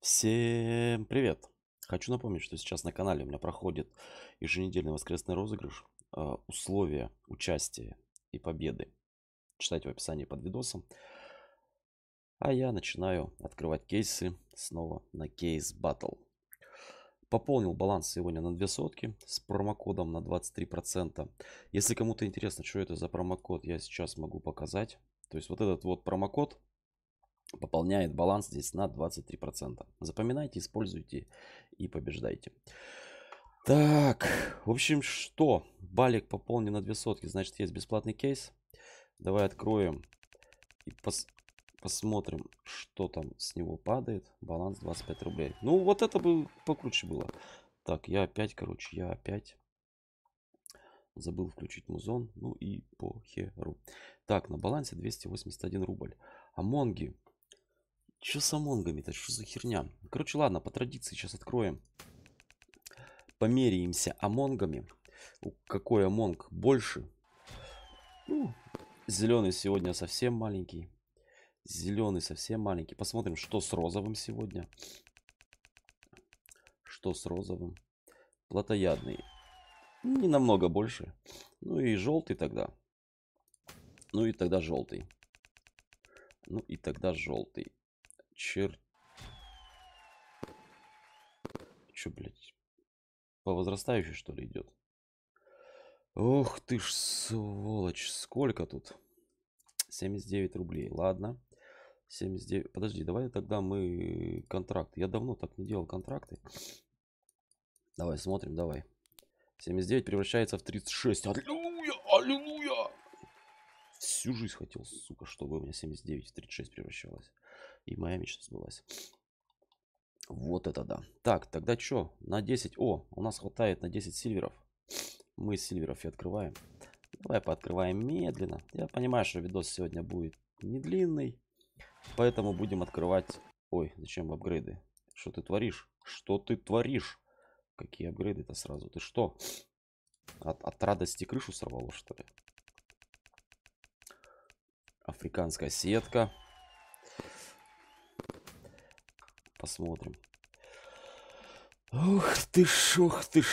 Всем привет! Хочу напомнить, что сейчас на канале у меня проходит еженедельный воскресный розыгрыш э, условия участия и победы. Читайте в описании под видосом. А я начинаю открывать кейсы снова на кейс Battle. Пополнил баланс сегодня на две сотки с промокодом на 23%. Если кому-то интересно, что это за промокод, я сейчас могу показать. То есть вот этот вот промокод пополняет баланс здесь на 23%. Запоминайте, используйте и побеждайте. Так, в общем, что? Балик пополнен на две сотки, значит, есть бесплатный кейс. Давай откроем и пос посмотрим, что там с него падает. Баланс 25 рублей. Ну, вот это бы покруче было. Так, я опять, короче, я опять забыл включить музон. Ну и по херу. Так, на балансе 281 рубль. Амонги Че с амонгами-то? Что за херня? Короче, ладно, по традиции сейчас откроем. Померяемся амонгами. Какой амонг больше? Ну, зеленый сегодня совсем маленький. Зеленый совсем маленький. Посмотрим, что с розовым сегодня. Что с розовым? Плотоядный. Не намного больше. Ну и желтый тогда. Ну и тогда желтый. Ну и тогда желтый черт. Че, блядь? По возрастающей, что ли, идет? Ох ты ж, сволочь, сколько тут? 79 рублей, ладно. 79, подожди, давай тогда мы контракт. Я давно так не делал контракты. Давай, смотрим, давай. 79 превращается в 36. Аллилуйя, аллилуйя. Всю жизнь хотел, сука, чтобы у меня 79 в 36 превращалось. И моя мечта сбылась. Вот это да. Так, тогда что? На 10. О, у нас хватает на 10 сильверов. Мы сильверов и открываем. Давай пооткрываем медленно. Я понимаю, что видос сегодня будет не длинный. Поэтому будем открывать... Ой, зачем апгрейды? Что ты творишь? Что ты творишь? Какие апгрейды-то сразу? Ты что? От, от радости крышу сорвало, что ли? Африканская сетка. Посмотрим. Ух ты ж, ух ты ж.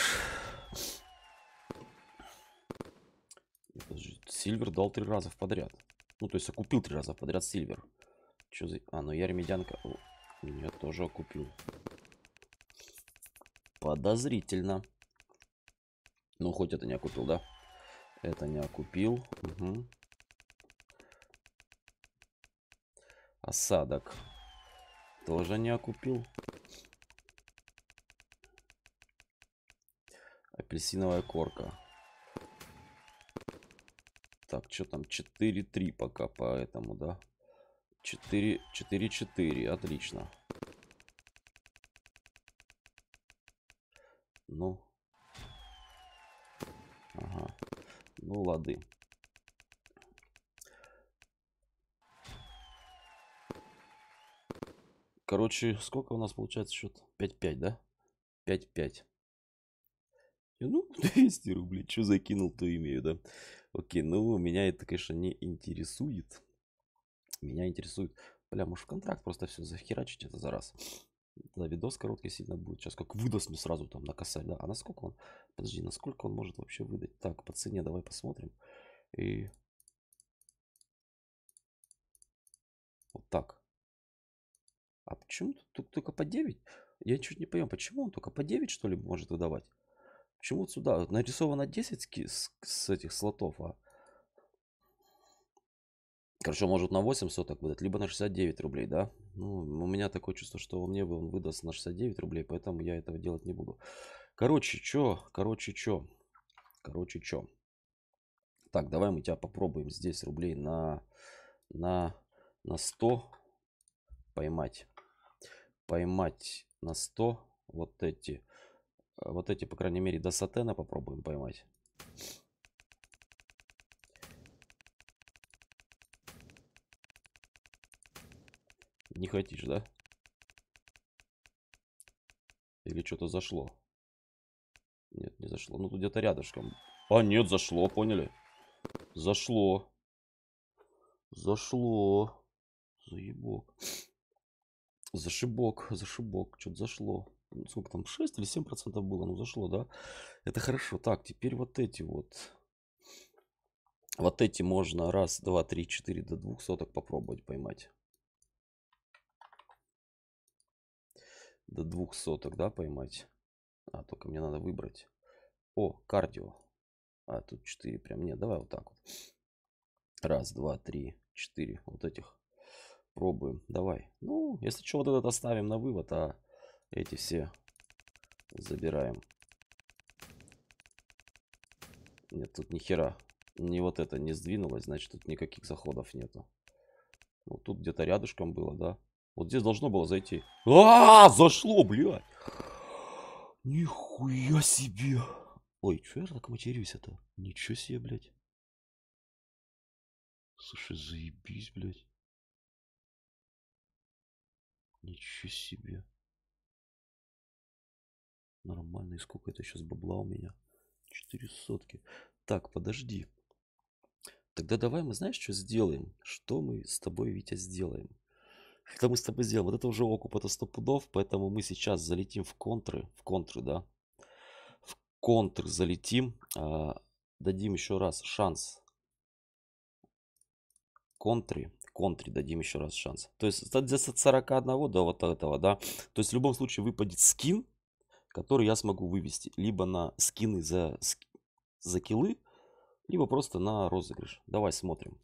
Сильвер дал три раза подряд. Ну, то есть окупил три раза подряд Сильвер. Что за... А, ну я ремедянка... О, я тоже окупил. Подозрительно. Ну, хоть это не окупил, да? Это не окупил. Угу. Осадок. Тоже не окупил. Апельсиновая корка. Так, что там? 4-3 пока по этому, да? 4-4, отлично. Ну. Ага. Ну, лады. Короче, сколько у нас получается счет? 5-5, да? 5-5. Ну, 200 рублей. Что закинул, то имею, да? Окей, ну, меня это, конечно, не интересует. Меня интересует... Бля, может, в контракт просто все захерачить это за раз. Да, видос короткий сильно будет. Сейчас как выдаст мне сразу там на косарь, да? А насколько он... Подожди, насколько он может вообще выдать? Так, по цене давай посмотрим. И... Вот так. А почему тут, тут только по 9? Я чуть не понимаю, почему он только по 9, что ли, может выдавать? Почему вот сюда нарисовано 10 с, с этих слотов, а? хорошо, может на 8 соток выдать, либо на 69 рублей, да? Ну, у меня такое чувство, что мне бы он выдаст на 69 рублей, поэтому я этого делать не буду. Короче, чё? Короче, чё? Короче, чё? Так, давай мы тебя попробуем здесь рублей на, на, на 100 поймать поймать на 100 вот эти. Э, вот эти, по крайней мере, до сатена попробуем поймать. Не хотишь, да? Или что-то зашло? Нет, не зашло. Ну, тут где-то рядышком. А, нет, зашло, поняли? Зашло. Зашло. Заебок. Зашибок, зашибок, что-то зашло. Ну, сколько там, 6 или 7 процентов было? Ну, зашло, да? Это хорошо. Так, теперь вот эти вот. Вот эти можно раз, два, три, четыре до двух соток попробовать поймать. До двух соток, да, поймать. А, только мне надо выбрать. О, кардио. А, тут четыре прям. Нет, давай вот так вот. Раз, два, три, четыре. Вот этих. Пробуем. Давай. Ну, если что, вот этот оставим на вывод, а эти все забираем. Нет, тут ни хера. Ни вот это не сдвинулось, значит, тут никаких заходов нету. Вот ну, тут где-то рядышком было, да? Вот здесь должно было зайти. А, -а, -а зашло, блядь! Нихуя себе! Ой, что я так матерюсь это? Ничего себе, блядь. Слушай, заебись, блядь. Ничего себе. Нормально. И сколько это сейчас бабла у меня? Четыре сотки. Так, подожди. Тогда давай мы, знаешь, что сделаем? Что мы с тобой, Витя, сделаем? Что мы с тобой сделаем? Вот это уже окуп, это 100 пудов, поэтому мы сейчас залетим в контры. В контры, да. В контры залетим. А, дадим еще раз шанс контры контре дадим еще раз шанс. То есть здесь от 41 до вот этого, да. То есть в любом случае выпадет скин, который я смогу вывести. Либо на скины за, за килы, либо просто на розыгрыш. Давай смотрим.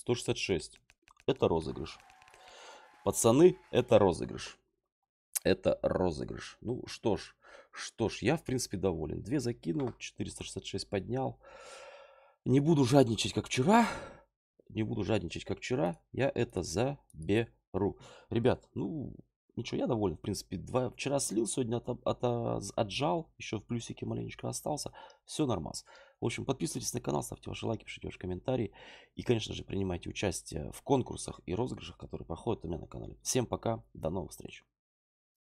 166. Это розыгрыш. Пацаны, это розыгрыш. Это розыгрыш. Ну что ж, что ж, я в принципе доволен. Две закинул, 466 поднял. Не буду жадничать, как вчера не буду жадничать, как вчера. Я это заберу. Ребят, ну, ничего, я доволен. В принципе, два... вчера слил, сегодня от... От... отжал. Еще в плюсике маленечко остался. Все нормас. В общем, подписывайтесь на канал, ставьте ваши лайки, пишите ваши комментарии. И, конечно же, принимайте участие в конкурсах и розыгрышах, которые проходят у меня на канале. Всем пока, до новых встреч.